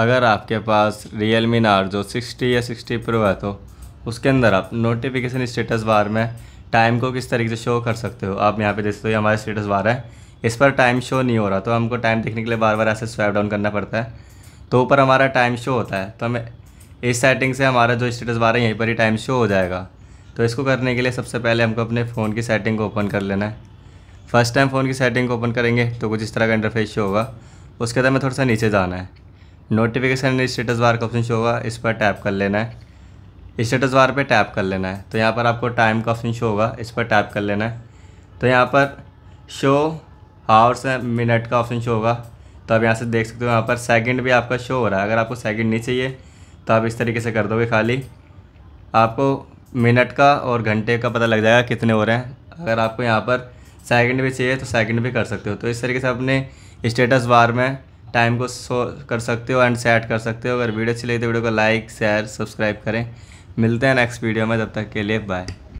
अगर आपके पास real me जो सिक्सटी या सिक्सटी प्रो है तो उसके अंदर आप नोटिफिकेशन स्टेटस बार में टाइम को किस तरीके से शो कर सकते हो आप यहाँ पे देखते हो ये हमारा स्टेटस बार है इस पर टाइम शो नहीं हो रहा तो हमको टाइम देखने के लिए बार बार ऐसे स्वाइप डाउन करना पड़ता है तो ऊपर हमारा टाइम शो होता है तो हमें इस सेटिंग से हमारा जो स्टेटस बार है यहीं पर ही टाइम शो हो जाएगा तो इसको करने के लिए सबसे पहले हमको अपने फ़ोन की सेटिंग को ओपन कर लेना है फर्स्ट टाइम फ़ोन की सेटिंग को ओपन करेंगे तो कुछ इस तरह का इंटरफेस शो होगा उसके बाद हमें थोड़ा सा नीचे जाना है नोटिफिकेशन स्टेटस बार का ऑप्शन शो होगा इस पर टैप कर लेना है स्टेटस बार पे टैप कर लेना है तो यहाँ पर आपको टाइम का ऑप्शन शो होगा इस पर टैप कर लेना है तो यहाँ पर शो आवर्स मिनट का ऑप्शन शो होगा तो आप यहाँ से देख सकते हो यहाँ पर सेकंड भी आपका शो हो रहा है अगर आपको सेकंड नहीं चाहिए तो आप इस तरीके से कर दोगे खाली आपको मिनट का और घंटे का पता लग जाएगा कितने हो रहे हैं अगर आपको यहाँ पर सेकंड भी चाहिए तो सेकंड भी कर सकते हो तो इस तरीके से अपने स्टेटस बार में टाइम को शो कर सकते हो एंड सेट कर सकते हो अगर वीडियो अच्छी लगी तो वीडियो को लाइक शेयर सब्सक्राइब करें मिलते हैं नेक्स्ट वीडियो में तब तक के लिए बाय